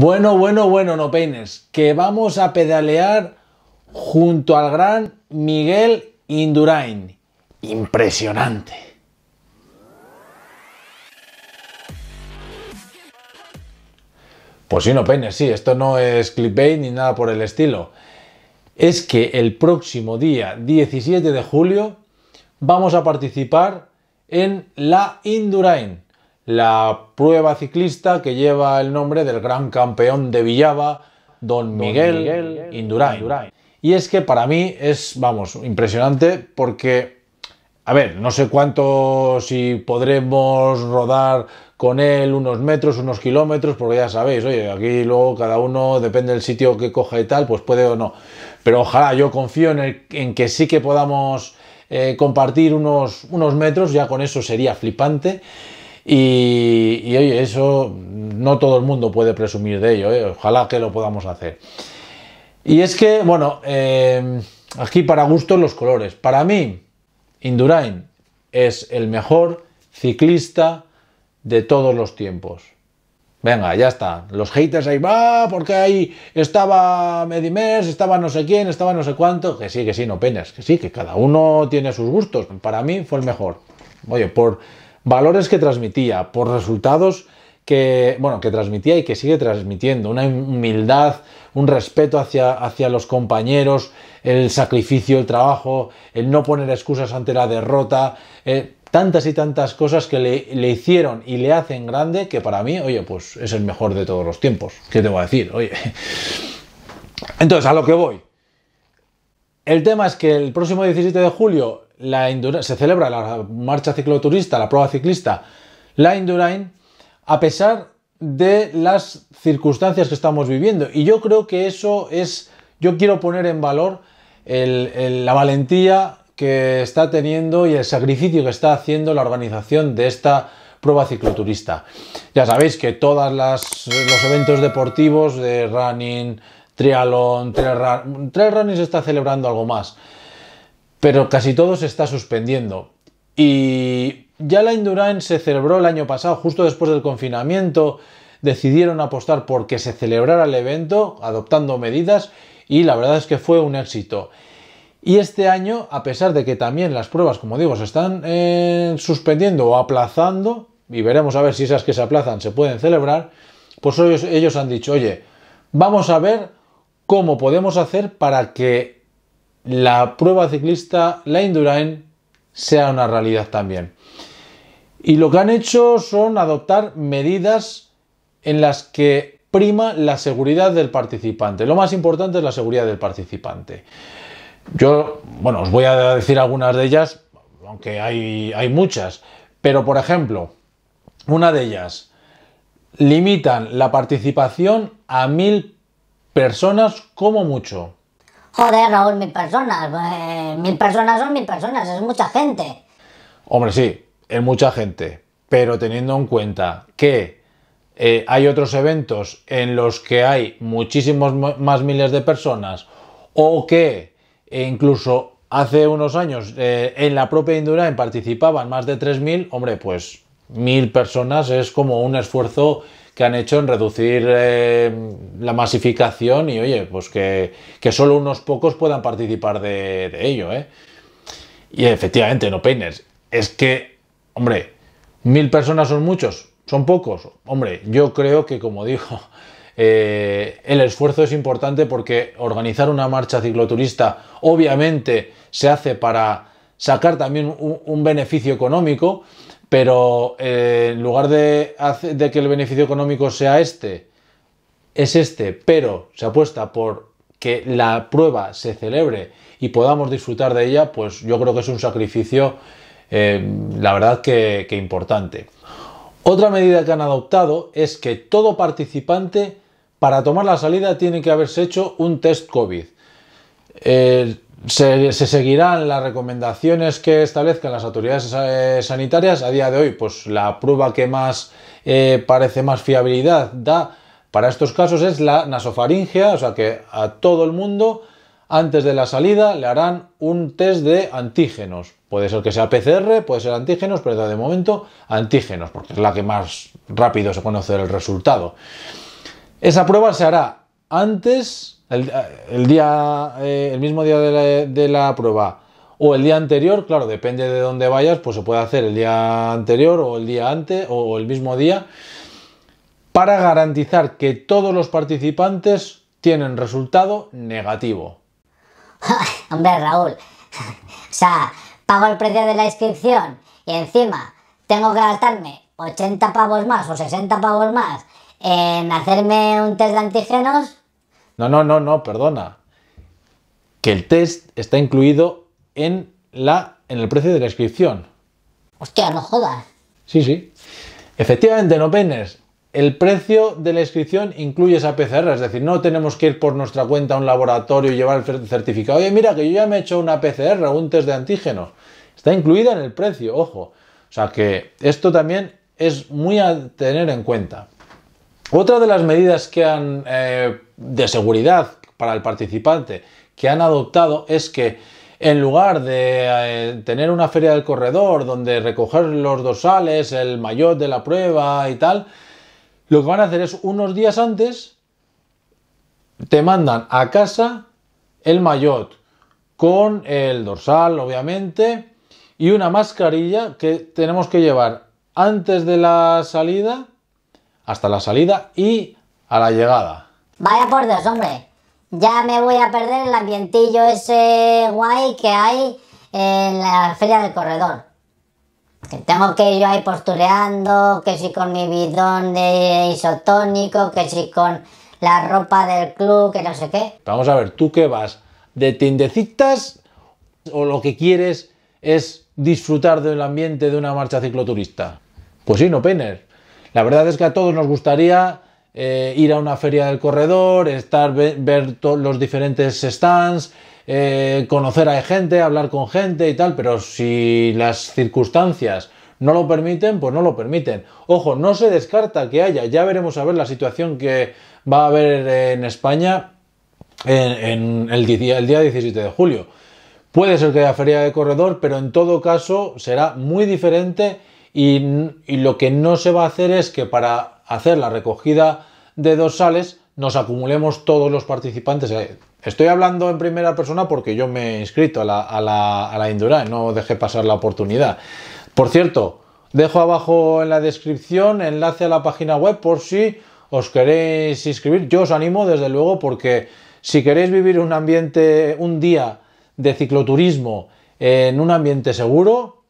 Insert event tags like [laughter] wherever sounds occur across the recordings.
Bueno, bueno, bueno, no peines, que vamos a pedalear junto al gran Miguel Indurain. Impresionante. Pues sí, no peines, sí, esto no es clickbait ni nada por el estilo. Es que el próximo día 17 de julio vamos a participar en la Indurain la prueba ciclista que lleva el nombre del gran campeón de Villava, don, Miguel, Indurain. Y es que para mí es, vamos, impresionante porque, a ver, no sé cuánto si podremos rodar con él unos metros, unos kilómetros, porque ya sabéis, oye, aquí luego cada uno, depende del sitio que coja y tal, pues puede o no. Pero ojalá, yo confío en, que sí que podamos eh, compartir unos, unos metros, ya con eso sería flipante. Y, y oye, eso no todo el mundo puede presumir de ello, ¿eh? ojalá que lo podamos hacer. Y es que, bueno, eh, aquí para gustos los colores. Para mí, Indurain es el mejor ciclista de todos los tiempos. Venga, ya está. Los haters ahí va, ah, porque ahí estaba Medimers, estaba no sé quién, estaba no sé cuánto. Que sí, que sí, no penas, que sí, que cada uno tiene sus gustos. Para mí fue el mejor. Oye, por valores que transmitía, por resultados que, bueno, que transmitía y que sigue transmitiendo, una humildad, un respeto hacia, hacia los compañeros, el sacrificio, el trabajo, el no poner excusas ante la derrota, eh, tantas y tantas cosas que le, le, hicieron y le hacen grande que para mí, oye, pues es el mejor de todos los tiempos. ¿Qué te voy a decir? Oye. Entonces, a lo que voy. El tema es que el próximo 17 de julio la se celebra la marcha cicloturista, la prueba ciclista, la Endurain, a pesar de las circunstancias que estamos viviendo. Y yo creo que eso es, yo quiero poner en valor la valentía que está teniendo y el sacrificio que está haciendo la organización de esta prueba cicloturista. Ya sabéis que todos los eventos deportivos de running, trialón tres trail running se está celebrando algo más pero casi todo se está suspendiendo. Y ya la Endurance se celebró el año pasado, justo después del confinamiento, decidieron apostar por que se celebrara el evento, adoptando medidas, y la verdad es que fue un éxito. Y este año, a pesar de que también las pruebas, como digo, se están eh, suspendiendo o aplazando, y veremos a ver si esas que se aplazan se pueden celebrar, pues ellos han dicho, oye, vamos a ver cómo podemos hacer para que la prueba ciclista, la Indurain, sea una realidad también. Y lo que han hecho son adoptar medidas en las que prima la seguridad del participante. Lo más importante es la seguridad del participante. Yo, bueno, os voy a decir algunas de ellas, aunque hay, hay muchas, pero por ejemplo, una de ellas, limitan la participación a mil personas como mucho. Joder, Raúl, mil personas. Pues, eh, mil personas son mil personas, es mucha gente. Hombre, sí, es mucha gente. Pero teniendo en cuenta que eh, hay otros eventos en los que hay muchísimos más miles de personas o que eh, incluso hace unos años en la propia Indurain participaban más de 3.000, hombre, pues mil personas es como un esfuerzo que han hecho en reducir eh, la masificación y oye, pues que, que solo unos pocos puedan participar de, ello. ¿eh? Y efectivamente, no peines. Es que, hombre, mil personas son muchos, son pocos. Hombre, yo creo que como digo, [laughs] eh, el esfuerzo es importante porque organizar una marcha cicloturista obviamente se hace para sacar también un beneficio económico pero eh, en lugar de, que el beneficio económico sea este, es este, pero se apuesta por que la prueba se celebre y podamos disfrutar de ella, pues yo creo que es un sacrificio, eh, la verdad que, importante. Otra medida que han adoptado es que todo participante para tomar la salida tiene que haberse hecho un test COVID. Eh, se, seguirán las recomendaciones que establezcan las autoridades eh, sanitarias. A día de hoy, pues la prueba que más eh, parece más fiabilidad da para estos casos es la nasofaringia, o sea que a todo el mundo antes de la salida le harán un test de antígenos. Puede ser que sea PCR, puede ser antígenos, pero de momento antígenos, porque es la que más rápido se conoce el resultado. Esa prueba se hará antes eh, el, día, eh, el mismo día de la, prueba o el día anterior, claro, depende de dónde vayas, pues se puede hacer el día anterior o el día antes o, o el mismo día para garantizar que todos los participantes tienen resultado negativo. Hombre, Raúl, [laughs] o sea, pago el precio de la inscripción y encima tengo que gastarme 80 pavos más o 60 pavos más en hacerme un test de antígenos, no, no, no, no, perdona. Que el test está incluido en, la, en el precio de la inscripción. Hostia, no jodas. Sí, sí. Efectivamente, no penes. El precio de la inscripción incluye esa PCR, es decir, no tenemos que ir por nuestra cuenta a un laboratorio y llevar el certificado. Oye, mira, que yo ya me he hecho una PCR, un test de antígenos. Está incluida en el precio, ojo. O sea que esto también es muy a tener en cuenta. Otra de las medidas que han, eh, de seguridad para el participante que han adoptado es que en lugar de eh, tener una feria del corredor donde recoger los dorsales, el mayot de la prueba y tal, lo que van a hacer es unos días antes te mandan a casa el maillot con el dorsal, obviamente, y una mascarilla que tenemos que llevar antes de la salida hasta la salida y a la llegada. Vaya por Dios, hombre. Ya me voy a perder el ambientillo ese guay que hay en la feria del corredor. Que tengo que ir yo ahí postureando, que si con mi bidón de isotónico, que si con la ropa del club, que no sé qué. Vamos a ver, ¿tú qué vas? ¿De tindecitas o lo que quieres es disfrutar del ambiente de una marcha cicloturista? Pues sí, no, Penner la verdad es que a todos nos gustaría eh, ir a una feria del corredor, estar, ver, los diferentes stands, eh, conocer a gente, hablar con gente y tal, pero si las circunstancias no lo permiten, pues no lo permiten. Ojo, no se descarta que haya, ya veremos a ver la situación que va a haber eh, en España en, el, día, el día 17 de julio. Puede ser que haya feria de corredor, pero en todo caso será muy diferente y, lo que no se va a hacer es que para hacer la recogida de dorsales nos acumulemos todos los participantes. Eh, estoy hablando en primera persona porque yo me he inscrito a la, a no dejé pasar la oportunidad. Por cierto, dejo abajo en la descripción enlace a la página web por si os queréis inscribir. Yo os animo desde luego porque si queréis vivir un ambiente, un día de cicloturismo en un ambiente seguro,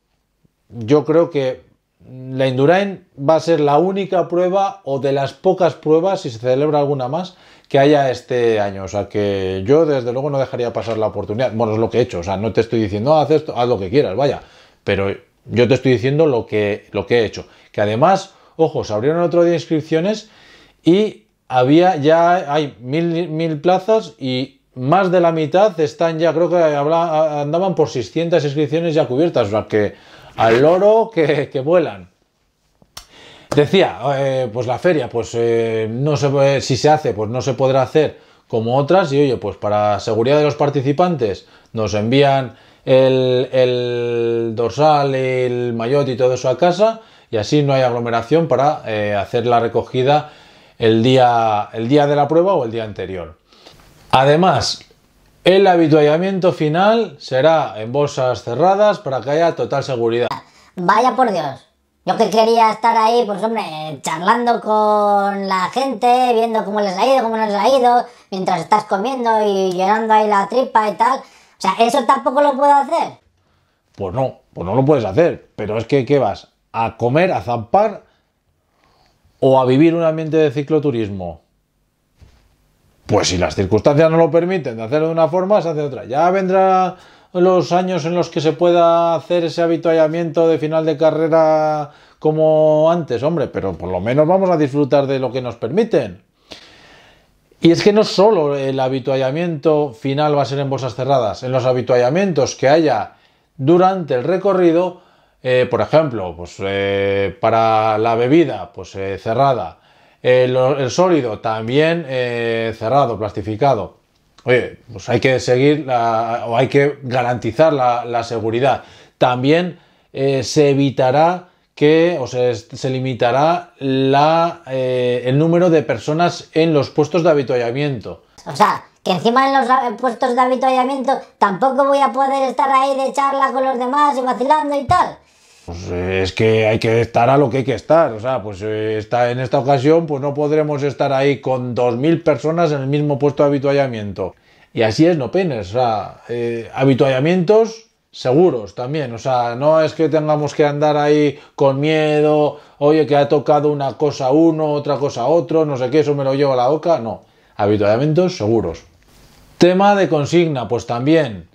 yo creo que la Indurain va a ser la única prueba o de las pocas pruebas, si se celebra alguna más, que haya este año. O sea que yo desde luego no dejaría pasar la oportunidad. Bueno, es lo que he hecho. O sea, no te estoy diciendo, ah, haz esto, haz lo que quieras, vaya. Pero yo te estoy diciendo lo que, lo que he hecho. Que además, ojo, se abrieron otro día inscripciones y había ya, hay mil, plazas y más de la mitad están ya, creo que habla, andaban por 600 inscripciones ya cubiertas. O sea que al loro que, vuelan. Decía, eh, pues la feria, pues eh, no se, si se hace, pues no se podrá hacer como otras. Y oye, pues para seguridad de los participantes nos envían el, dorsal, el mayot y todo eso a casa. Y así no hay aglomeración para eh, hacer la recogida el día, el día de la prueba o el día anterior. Además, el habituallamiento final será en bolsas cerradas para que haya total seguridad. Vaya por Dios. Yo que quería estar ahí, pues hombre, charlando con la gente, viendo cómo les ha ido, cómo no les ha ido, mientras estás comiendo y llenando ahí la tripa y tal. O sea, ¿eso tampoco lo puedo hacer? Pues no, pues no lo puedes hacer. Pero es que, ¿qué vas? ¿A comer, a zampar o a vivir un ambiente de cicloturismo? Pues si las circunstancias no lo permiten de hacerlo de una forma, se hace otra. Ya vendrán los años en los que se pueda hacer ese habituallamiento de final de carrera como antes, hombre, pero por lo menos vamos a disfrutar de lo que nos permiten. Y es que no solo el habituallamiento final va a ser en bolsas cerradas, en los habituallamientos que haya durante el recorrido, eh, por ejemplo, pues, eh, para la bebida, pues eh, cerrada, el, sólido también eh, cerrado, plastificado. Oye, pues hay que seguir o hay que garantizar la, seguridad. También eh, se evitará que o se, se limitará eh, el número de personas en los puestos de avituallamiento. O sea, que encima en los puestos de avituallamiento tampoco voy a poder estar ahí de charla con los demás y vacilando y tal. Pues eh, es que hay que estar a lo que hay que estar. O sea, pues eh, está, en esta ocasión pues no podremos estar ahí con 2.000 personas en el mismo puesto de habituallamiento. Y así es, no penes. O sea, eh, habituallamientos seguros también. O sea, no es que tengamos que andar ahí con miedo, oye, que ha tocado una cosa uno, otra cosa otro, no sé qué, eso me lo llevo a la boca. No, habituallamientos seguros. Tema de consigna, pues también.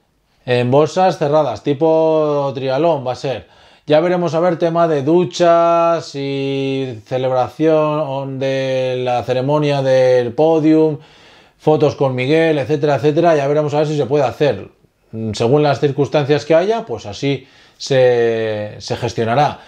En bolsas cerradas, tipo trialón va a ser ya veremos a ver tema de duchas y celebración de la ceremonia del podium, fotos con Miguel, etcétera, etcétera. Ya veremos a ver si se puede hacer. Mm, según las circunstancias que haya, pues así se, gestionará.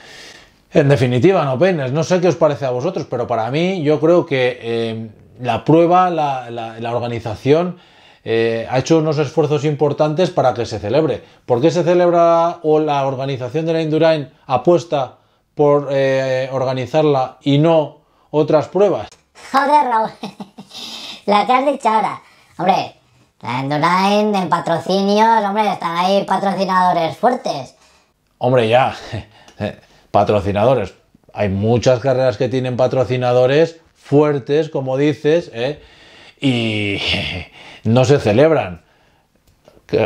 En definitiva, no penes No sé qué os parece a vosotros, pero para mí yo creo que eh, la prueba, la organización eh, ha hecho unos esfuerzos importantes para que se celebre. ¿Por qué se celebra o la organización de la Endurain apuesta por eh, organizarla y no otras pruebas? Joder, Raúl, la [laughs] que has dicho ahora. Hombre, la Endurain en patrocinios, hombre, están ahí patrocinadores fuertes. Hombre, ya, [laughs] eh, patrocinadores. Hay muchas carreras que tienen patrocinadores fuertes, como dices, ¿eh? y [laughs] no se celebran.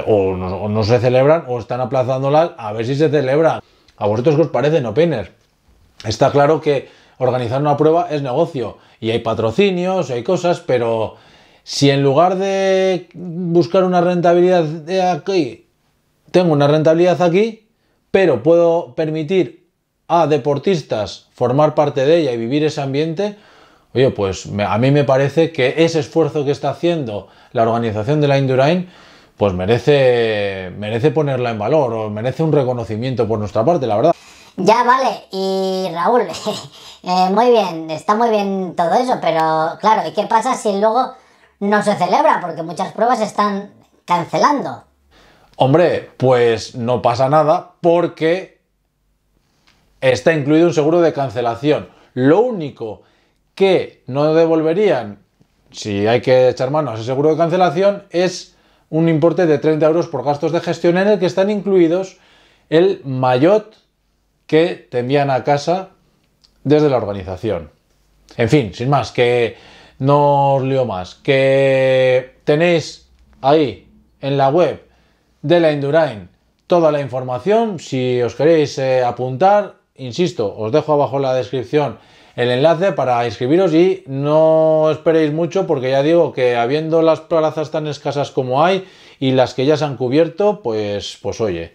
O no, se celebran o están aplazándolas a ver si se celebran. ¿A vosotros qué os parecen, opiners? Está claro que organizar una prueba es negocio y hay patrocinios hay cosas, pero si en lugar de buscar una rentabilidad de aquí, tengo una rentabilidad aquí, pero puedo permitir a deportistas formar parte de ella y vivir ese ambiente, Oye, pues a mí me parece que ese esfuerzo que está haciendo la organización de la Indurain, pues merece, merece ponerla en valor o merece un reconocimiento por nuestra parte, la verdad. Ya vale, y Raúl, [laughs] eh, muy bien, está muy bien todo eso, pero claro, ¿y qué pasa si luego no se celebra? Porque muchas pruebas se están cancelando. Hombre, pues no pasa nada porque está incluido un seguro de cancelación. Lo único que no devolverían, si hay que echar mano a ese seguro de cancelación, es un importe de 30 euros por gastos de gestión en el que están incluidos el maillot que te envían a casa desde la organización. En fin, sin más, que no os lío más, que tenéis ahí en la web de la Indurain toda la información. Si os queréis eh, apuntar, insisto, os dejo abajo en la descripción el enlace para inscribiros y no esperéis mucho porque ya digo que habiendo las plazas tan escasas como hay y las que ya se han cubierto, pues, pues oye.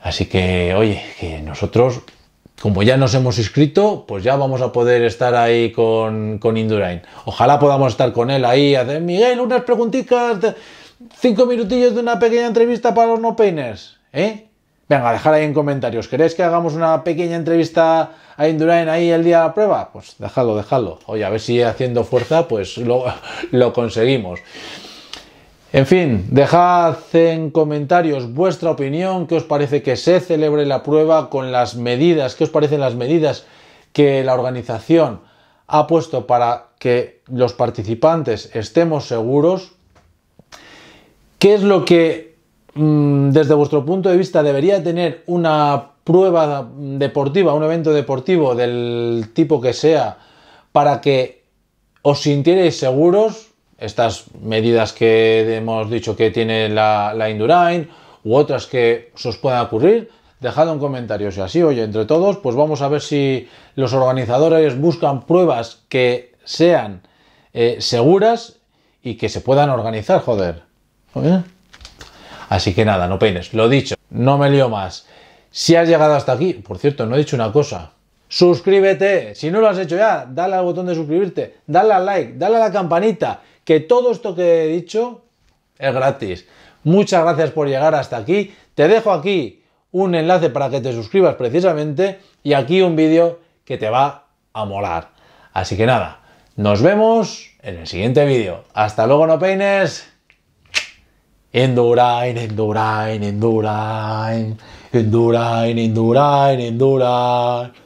Así que, oye, que nosotros, como ya nos hemos inscrito, pues ya vamos a poder estar ahí con, con Indurain. Ojalá podamos estar con él ahí, hacer, Miguel, unas preguntitas, de, cinco minutillos de una pequeña entrevista para los no painers, ¿eh? Venga, dejad ahí en comentarios. ¿Queréis que hagamos una pequeña entrevista a Indurain ahí el día de la prueba? Pues dejadlo, dejadlo. Oye, a ver si haciendo fuerza, pues lo, lo conseguimos. En fin, dejad en comentarios vuestra opinión, qué os parece que se celebre la prueba con las medidas, qué os parecen las medidas que la organización ha puesto para que los participantes estemos seguros, qué es lo que Mm, desde vuestro punto de vista, debería tener una prueba deportiva, un evento deportivo del tipo que sea, para que os sintierais seguros, estas medidas que hemos dicho que tiene la, Indurain u otras que se os puedan ocurrir, dejad un comentario. Si así, oye, entre todos, pues vamos a ver si los organizadores buscan pruebas que sean eh, seguras y que se puedan organizar, joder. Así que nada, no peines. Lo dicho, no me lío más. Si has llegado hasta aquí, por cierto, no he dicho una cosa. Suscríbete. Si no lo has hecho ya, dale al botón de suscribirte, dale al like, dale a la campanita, que todo esto que he dicho es gratis. Muchas gracias por llegar hasta aquí. Te dejo aquí un enlace para que te suscribas precisamente y aquí un vídeo que te va a molar. Así que nada, nos vemos en el siguiente vídeo. Hasta luego, no peines. Endurain, Endurain, Endurain, Endurain, Endurain, Endurain.